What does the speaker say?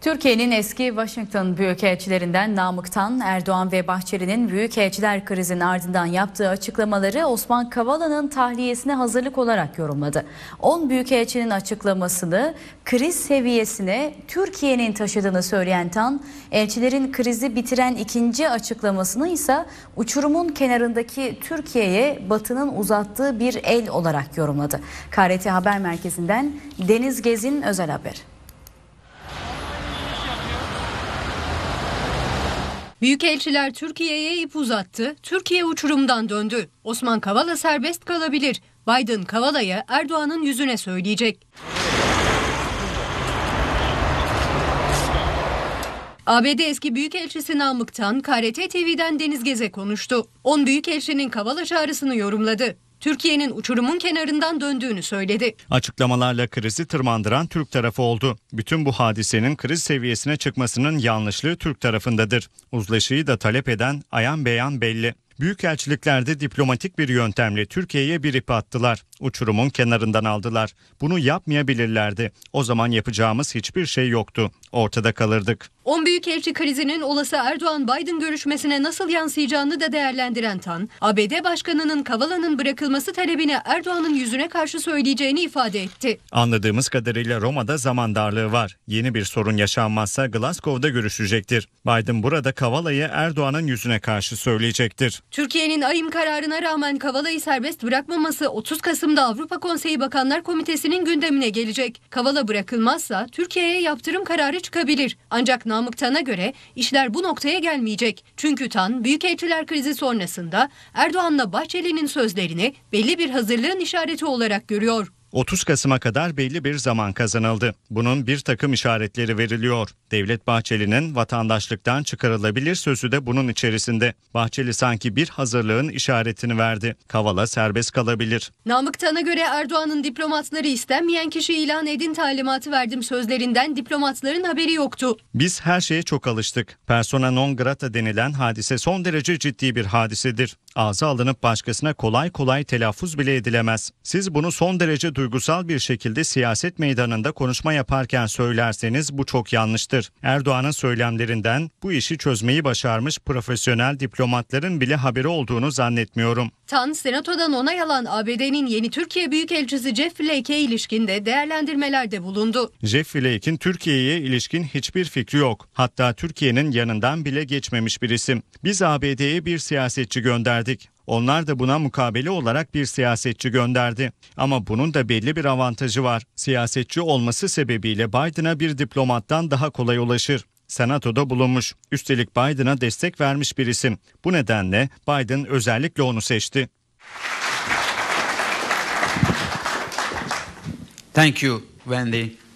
Türkiye'nin eski Washington büyükelçilerinden Namık'tan Erdoğan ve Bahçeli'nin büyükelçiler krizinin ardından yaptığı açıklamaları Osman Kavala'nın tahliyesine hazırlık olarak yorumladı. 10 büyükelçinin açıklamasını kriz seviyesine Türkiye'nin taşıdığını söyleyen Tan, elçilerin krizi bitiren ikinci açıklamasını ise uçurumun kenarındaki Türkiye'ye Batı'nın uzattığı bir el olarak yorumladı. KRT Haber Merkezi'nden Deniz Gezin özel haberi. Büyükelçiler Türkiye'ye ip uzattı. Türkiye uçurumdan döndü. Osman Kavala serbest kalabilir. Biden Kavala'ya Erdoğan'ın yüzüne söyleyecek. ABD eski büyükelçisi Namık'tan KRT TV'den Deniz Geze konuştu. 10 büyükelçinin Kavala çağrısını yorumladı. Türkiye'nin uçurumun kenarından döndüğünü söyledi. Açıklamalarla krizi tırmandıran Türk tarafı oldu. Bütün bu hadisenin kriz seviyesine çıkmasının yanlışlığı Türk tarafındadır. Uzlaşıyı da talep eden ayan beyan belli. Büyükelçiliklerde diplomatik bir yöntemle Türkiye'ye bir ip attılar. Uçurumun kenarından aldılar. Bunu yapmayabilirlerdi. O zaman yapacağımız hiçbir şey yoktu. Ortada kalırdık. 10 büyük elçi krizinin olası Erdoğan-Biden görüşmesine nasıl yansıyacağını da değerlendiren Tan, ABD Başkanı'nın Kavala'nın bırakılması talebini Erdoğan'ın yüzüne karşı söyleyeceğini ifade etti. Anladığımız kadarıyla Roma'da zaman darlığı var. Yeni bir sorun yaşanmazsa Glasgow'da görüşecektir. Biden burada Kavala'yı Erdoğan'ın yüzüne karşı söyleyecektir. Türkiye'nin ayım kararına rağmen Kavala'yı serbest bırakmaması 30 Kasım Kasım'da Avrupa Konseyi Bakanlar Komitesi'nin gündemine gelecek. Kavala bırakılmazsa Türkiye'ye yaptırım kararı çıkabilir. Ancak Namık Tan'a göre işler bu noktaya gelmeyecek. Çünkü Tan, Büyükelçiler krizi sonrasında Erdoğan'la Bahçeli'nin sözlerini belli bir hazırlığın işareti olarak görüyor. 30 Kasım'a kadar belli bir zaman kazanıldı. Bunun bir takım işaretleri veriliyor. Devlet Bahçeli'nin vatandaşlıktan çıkarılabilir sözü de bunun içerisinde. Bahçeli sanki bir hazırlığın işaretini verdi. Kavala serbest kalabilir. Namık Tan'a göre Erdoğan'ın diplomatları istenmeyen kişi ilan edin talimatı verdim sözlerinden diplomatların haberi yoktu. Biz her şeye çok alıştık. Persona non grata denilen hadise son derece ciddi bir hadisedir. Ağza alınıp başkasına kolay kolay telaffuz bile edilemez. Siz bunu son derece duygusal bir şekilde siyaset meydanında konuşma yaparken söylerseniz bu çok yanlıştır. Erdoğan'ın söylemlerinden bu işi çözmeyi başarmış profesyonel diplomatların bile haberi olduğunu zannetmiyorum. Tan, Senato'dan onay alan ABD'nin yeni Türkiye Büyükelçisi Jeff Flake'e ilişkinde değerlendirmelerde bulundu. Jeff Flake'in Türkiye'ye ilişkin hiçbir fikri yok. Hatta Türkiye'nin yanından bile geçmemiş bir isim. Biz ABD'ye bir siyasetçi gönderdik. Onlar da buna mukabele olarak bir siyasetçi gönderdi. Ama bunun da belli bir avantajı var. Siyasetçi olması sebebiyle Biden'a bir diplomattan daha kolay ulaşır. Senato'da bulunmuş. Üstelik Biden'a destek vermiş bir isim. Bu nedenle Biden özellikle onu seçti. Thank you, Wendy.